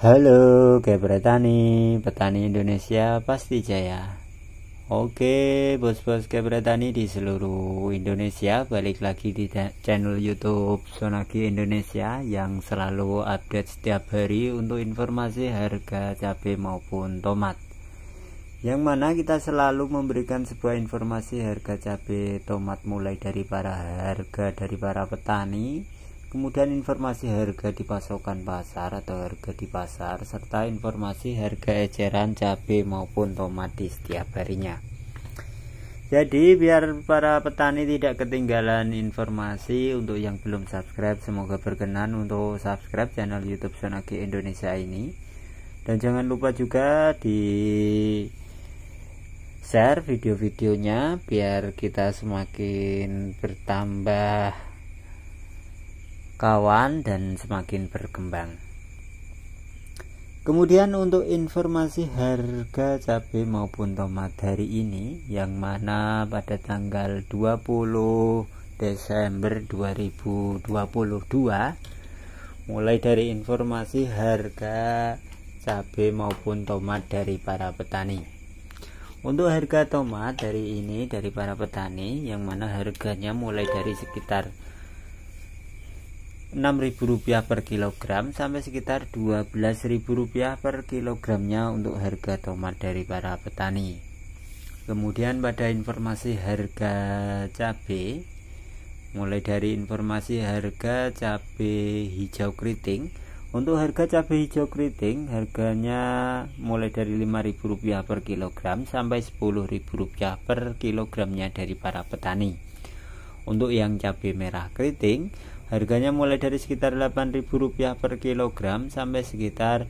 Halo Gebretani, petani Indonesia pasti jaya Oke bos-bos Gebretani di seluruh Indonesia Balik lagi di channel youtube Sonagi Indonesia Yang selalu update setiap hari untuk informasi harga cabai maupun tomat Yang mana kita selalu memberikan sebuah informasi harga cabai tomat Mulai dari para harga dari para petani kemudian informasi harga di pasokan pasar atau harga di pasar serta informasi harga eceran cabai maupun tomat di setiap harinya jadi biar para petani tidak ketinggalan informasi untuk yang belum subscribe semoga berkenan untuk subscribe channel youtube Sonagi Indonesia ini dan jangan lupa juga di share video-videonya biar kita semakin bertambah kawan dan semakin berkembang. Kemudian untuk informasi harga cabai maupun tomat hari ini yang mana pada tanggal 20 Desember 2022 mulai dari informasi harga cabai maupun tomat dari para petani. Untuk harga tomat dari ini dari para petani yang mana harganya mulai dari sekitar Rp6.000 per kilogram sampai sekitar Rp12.000 per kilogramnya untuk harga tomat dari para petani. Kemudian pada informasi harga cabai mulai dari informasi harga cabai hijau keriting untuk harga cabai hijau keriting harganya mulai dari Rp5.000 per kilogram sampai Rp10.000 per kilogramnya dari para petani. Untuk yang cabai merah keriting Harganya mulai dari sekitar Rp8.000 per kilogram sampai sekitar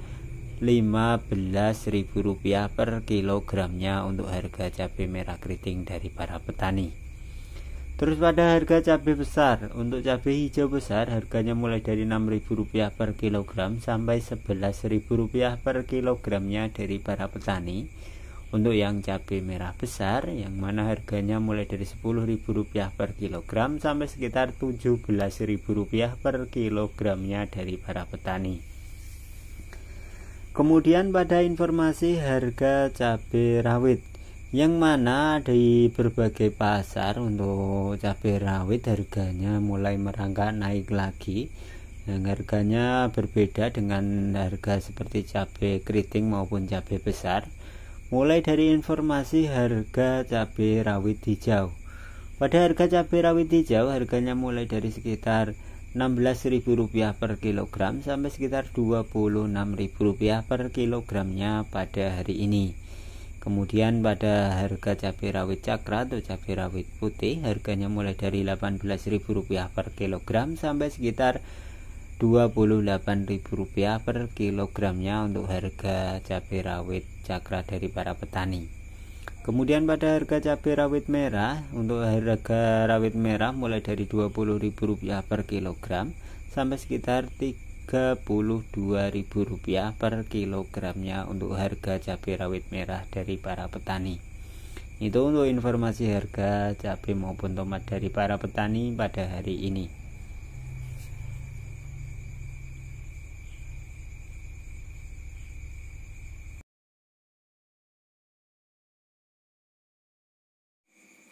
Rp15.000 per kilogramnya untuk harga cabai merah keriting dari para petani. Terus pada harga cabai besar, untuk cabai hijau besar harganya mulai dari Rp6.000 per kilogram sampai Rp11.000 per kilogramnya dari para petani untuk yang cabai merah besar yang mana harganya mulai dari Rp10.000 per kilogram sampai sekitar Rp17.000 per kilogramnya dari para petani. Kemudian pada informasi harga cabai rawit yang mana di berbagai pasar untuk cabai rawit harganya mulai merangkak naik lagi yang harganya berbeda dengan harga seperti cabai keriting maupun cabai besar mulai dari informasi harga cabai rawit hijau. Pada harga cabai rawit hijau harganya mulai dari sekitar Rp16.000 per kilogram sampai sekitar Rp26.000 per kilogramnya pada hari ini. Kemudian pada harga cabai rawit cakra atau cabai rawit putih harganya mulai dari Rp18.000 per kilogram sampai sekitar Rp20.000 Rp28.000 per kilogramnya untuk harga cabai rawit cakra dari para petani. Kemudian pada harga cabai rawit merah, untuk harga rawit merah mulai dari Rp20.000 per kilogram sampai sekitar Rp32.000 per kilogramnya untuk harga cabai rawit merah dari para petani. Itu untuk informasi harga cabai maupun tomat dari para petani pada hari ini.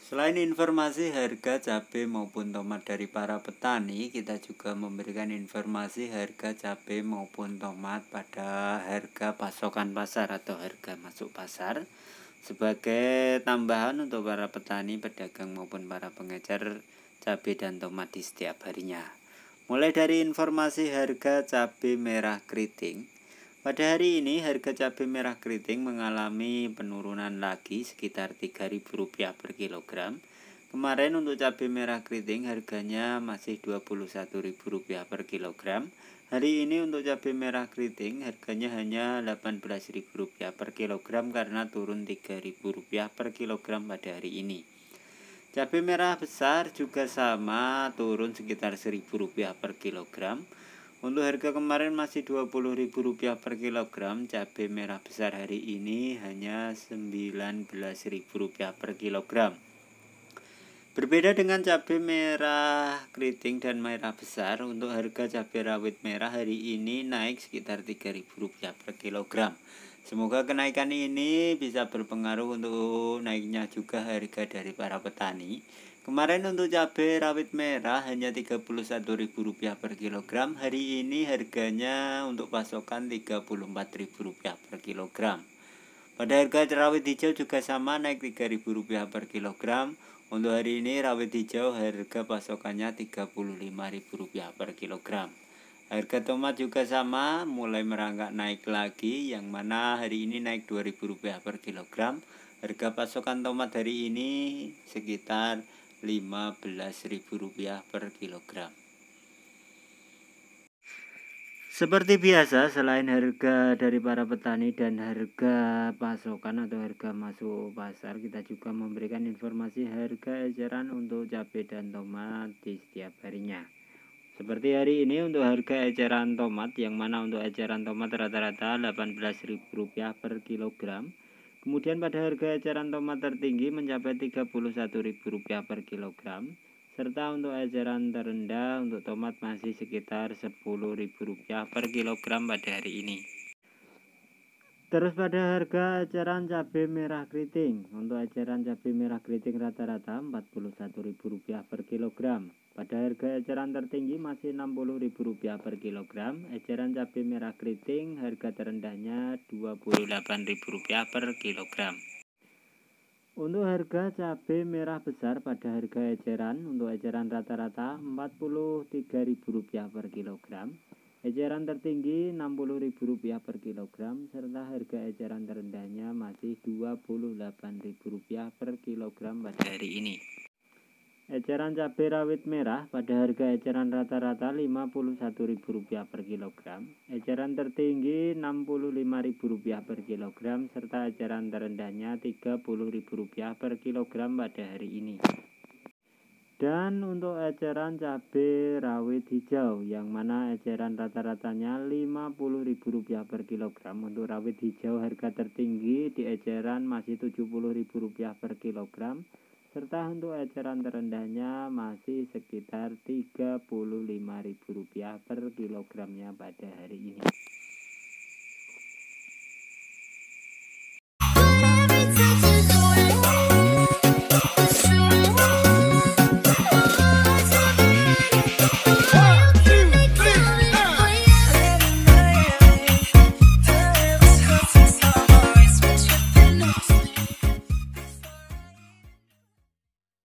Selain informasi harga cabai maupun tomat dari para petani, kita juga memberikan informasi harga cabai maupun tomat pada harga pasokan pasar atau harga masuk pasar sebagai tambahan untuk para petani, pedagang maupun para pengejar cabai dan tomat di setiap harinya. Mulai dari informasi harga cabai merah keriting, pada hari ini harga cabai merah keriting mengalami penurunan lagi sekitar Rp3.000 per kilogram. Kemarin untuk cabai merah keriting harganya masih Rp21.000 per kilogram. Hari ini untuk cabai merah keriting harganya hanya Rp18.000 per kilogram karena turun Rp3.000 per kilogram pada hari ini. Cabai merah besar juga sama turun sekitar Rp1.000 per kilogram. Untuk harga kemarin masih Rp20.000 per kilogram, cabai merah besar hari ini hanya Rp19.000 per kilogram. Berbeda dengan cabai merah keriting dan merah besar, untuk harga cabai rawit merah hari ini naik sekitar Rp3.000 per kilogram. Semoga kenaikan ini bisa berpengaruh untuk naiknya juga harga dari para petani. Kemarin untuk cabai rawit merah hanya Rp31.000 per kilogram, hari ini harganya untuk pasokan Rp34.000 per kilogram. Pada harga rawit hijau juga sama naik Rp3.000 per kilogram. Untuk hari ini rawit hijau harga pasokannya Rp35.000 per kilogram. Harga tomat juga sama, mulai merangkak naik lagi yang mana hari ini naik Rp2.000 per kilogram. Harga pasokan tomat hari ini sekitar Rp15.000 per kilogram. Seperti biasa, selain harga dari para petani dan harga pasokan atau harga masuk pasar, kita juga memberikan informasi harga eceran untuk cabai dan tomat di setiap harinya. Seperti hari ini untuk harga eceran tomat yang mana untuk eceran tomat rata-rata Rp18.000 per kilogram. Kemudian pada harga eceran tomat tertinggi mencapai Rp31.000 per kilogram. Serta untuk eceran terendah untuk tomat masih sekitar Rp10.000 per kilogram pada hari ini. Terus pada harga eceran cabai merah keriting. Untuk eceran cabai merah keriting rata-rata Rp41.000 per kilogram. Pada harga eceran tertinggi masih Rp60.000 per kilogram. Eceran cabai merah keriting harga terendahnya Rp28.000 per kilogram. Untuk harga cabai merah besar pada harga eceran untuk eceran rata-rata Rp43.000 per kilogram. Eceran tertinggi Rp60.000 per kilogram serta harga eceran terendahnya masih Rp28.000 per kilogram pada hari ini. Eceran cabai rawit merah pada harga eceran rata-rata Rp51.000 per kilogram. Eceran tertinggi Rp65.000 per kilogram serta eceran terendahnya Rp30.000 per kilogram pada hari ini untuk eceran cabai rawit hijau yang mana eceran rata-ratanya Rp50.000 per kilogram. Untuk rawit hijau harga tertinggi di eceran masih Rp70.000 per kilogram serta untuk eceran terendahnya masih sekitar Rp35.000 per kilogramnya pada hari ini.